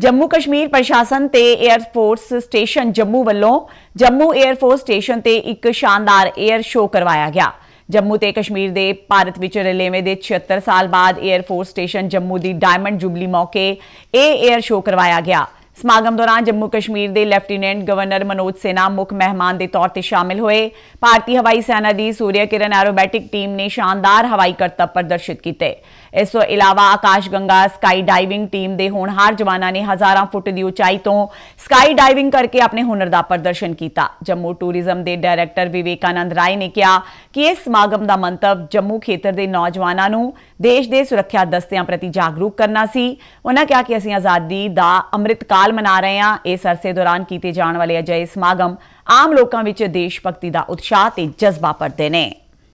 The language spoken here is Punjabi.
ਜੰਮੂ ਕਸ਼ਮੀਰ ਪ੍ਰਸ਼ਾਸਨ ਤੇ 에ਅਰਫੋਰਸ ਸਟੇਸ਼ਨ ਜੰਮੂ ਵੱਲੋਂ ਜੰਮੂ 에ਅਰਫੋਰਸ ਸਟੇਸ਼ਨ ਤੇ ਇੱਕ ਸ਼ਾਨਦਾਰ 에ਅਰ ਸ਼ੋਅ ਕਰਵਾਇਆ ਗਿਆ ਜੰਮੂ ਤੇ ਕਸ਼ਮੀਰ ਦੇ ਭਾਰਤ ਵਿੱਚ ਰਲੇਵੇਂ ਦੇ 76 ਸਾਲ ਬਾਅਦ 에ਅਰਫੋਰਸ ਸਟੇਸ਼ਨ ਜੰਮੂ ਦੀ ਡਾਇਮੰਡ ਜੁਬਲੀ ਮੌਕੇ ਇਹ 에ਅਰ ਸ਼ੋਅ ਕਰਵਾਇਆ ਗਿਆ ਸਮਾਗਮ ਦੌਰਾਨ ਜੰਮੂ ਕਸ਼ਮੀਰ ਦੇ ਲੈਫਟੀਨੈਂਟ ਗਵਰਨਰ ਮਨੋਜ ਸੇਨਾ ਮੁੱਖ ਮਹਿਮਾਨ ਦੇ ਤੌਰ ਤੇ ਸ਼ਾਮਿਲ ਹੋਏ ਭਾਰਤੀ ਹਵਾਈ ਸੈਨਾ ਦੀ ਸੂਰਿਆ ਕਿਰਨ ਐਰੋਬੈਟਿਕ ਟੀਮ ਨੇ ਸ਼ਾਨਦਾਰ ਹਵਾਈ ਕਰਤੱਵ ਪ੍ਰਦਰਸ਼ਿਤ ਕੀਤੇ ਇਸ ਤੋਂ ਇਲਾਵਾ Akash Ganga skydiving team ਦੇ ਹੋਣਹਾਰ ਜਵਾਨਾਂ ਨੇ ਹਜ਼ਾਰਾਂ ਫੁੱਟ ਦੀ ਉਚਾਈ ਤੋਂ ਸਕਾਈ ਡਾਈਵਿੰਗ ਕਰਕੇ ਆਪਣੇ ਹੁਨਰ ਦਾ ਪ੍ਰਦਰਸ਼ਨ ਕੀਤਾ ਜੰਮੂ ਟੂਰਿਜ਼ਮ ਦੇ ਡਾਇਰੈਕਟਰ ਵਿਵੇਕਾਨੰਦ ਰਾਏ ਨੇ ਕਿਹਾ ਕਿ ਇਸ ਸਮਾਗਮ ਦਾ ਮੰਤਵ ਜੰਮੂ ਖੇਤਰ ਦੇ ਨੌਜਵਾਨਾਂ ਨੂੰ ਦੇਸ਼ ਦੇ ਸੁਰੱਖਿਆ ਦਸਤਿਆਂ ਪ੍ਰਤੀ ਜਾਗਰੂਕ ਕਰਨਾ ਸੀ ਉਹਨਾਂ ਕਿਹਾ ਕਿ ਅਸੀਂ ਆਜ਼ਾਦੀ ਦਾ ਅੰਮ੍ਰਿਤਕਾਲ ਸਾਲ ਮਨਾ ਰਹੇ ਹਾਂ ਇਸ ਅਰਸੇ ਦੌਰਾਨ ਕੀਤੇ ਜਾਣ ਵਾਲੇ ਅਜੇ ਸਮਾਗਮ ਆਮ ਲੋਕਾਂ ਵਿੱਚ ਦੇਸ਼ ਭਗਤੀ ਦਾ ਉਤਸ਼ਾਹ ਤੇ ਜਜ਼ਬਾ ਭਰਦੇ ਨੇ